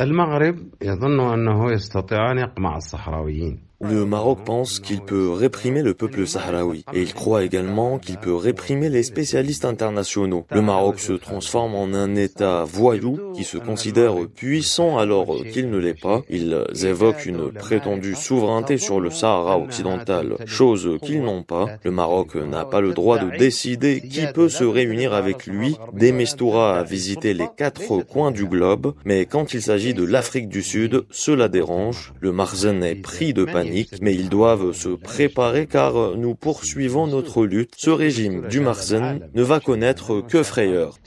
المغرب يظن أنه يستطيع أن يقمع الصحراويين Le Maroc pense qu'il peut réprimer le peuple sahraoui et il croit également qu'il peut réprimer les spécialistes internationaux. Le Maroc se transforme en un État voyou qui se considère puissant alors qu'il ne l'est pas. Ils évoquent une prétendue souveraineté sur le Sahara occidental, chose qu'ils n'ont pas. Le Maroc n'a pas le droit de décider qui peut se réunir avec lui. Demestoura a visité les quatre coins du globe, mais quand il s'agit de l'Afrique du Sud, cela dérange. Le Marzen est pris de panique mais ils doivent se préparer car nous poursuivons notre lutte. Ce régime du Marzen ne va connaître que frayeur.